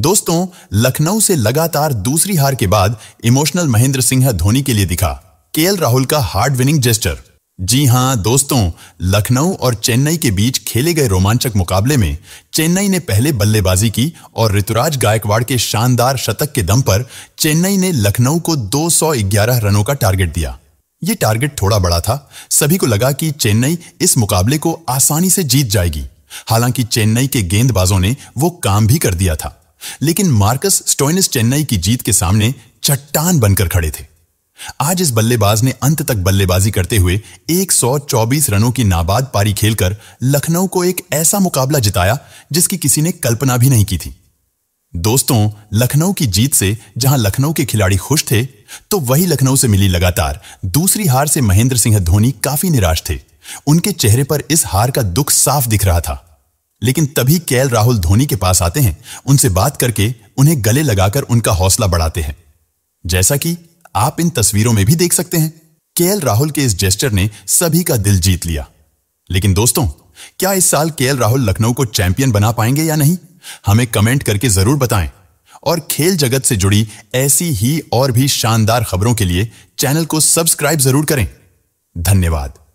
दोस्तों लखनऊ से लगातार दूसरी हार के बाद इमोशनल महेंद्र सिंह धोनी के लिए दिखा केएल राहुल का हार्ड विनिंग जेस्टर जी हां दोस्तों लखनऊ और चेन्नई के बीच खेले गए रोमांचक मुकाबले में चेन्नई ने पहले बल्लेबाजी की और ऋतुराज गायकवाड़ के शानदार शतक के दम पर चेन्नई ने लखनऊ को 211 रनों का टारगेट दिया ये टारगेट थोड़ा बड़ा था सभी को लगा कि चेन्नई इस मुकाबले को आसानी से जीत जाएगी हालांकि चेन्नई के गेंदबाजों ने वो काम भी कर दिया था लेकिन मार्कस स्टोइनिस चेन्नई की जीत के सामने चट्टान बनकर खड़े थे आज इस बल्लेबाज ने अंत तक बल्लेबाजी करते हुए 124 रनों की नाबाद पारी खेलकर लखनऊ को एक ऐसा मुकाबला जिताया जिसकी किसी ने कल्पना भी नहीं की थी दोस्तों लखनऊ की जीत से जहां लखनऊ के खिलाड़ी खुश थे तो वही लखनऊ से मिली लगातार दूसरी हार से महेंद्र सिंह धोनी काफी निराश थे उनके चेहरे पर इस हार का दुख साफ दिख रहा था लेकिन तभी केएल राहुल धोनी के पास आते हैं उनसे बात करके उन्हें गले लगाकर उनका हौसला बढ़ाते हैं जैसा कि आप इन तस्वीरों में भी देख सकते हैं केएल राहुल के इस जेस्टर ने सभी का दिल जीत लिया लेकिन दोस्तों क्या इस साल केएल राहुल लखनऊ को चैंपियन बना पाएंगे या नहीं हमें कमेंट करके जरूर बताएं और खेल जगत से जुड़ी ऐसी ही और भी शानदार खबरों के लिए चैनल को सब्सक्राइब जरूर करें धन्यवाद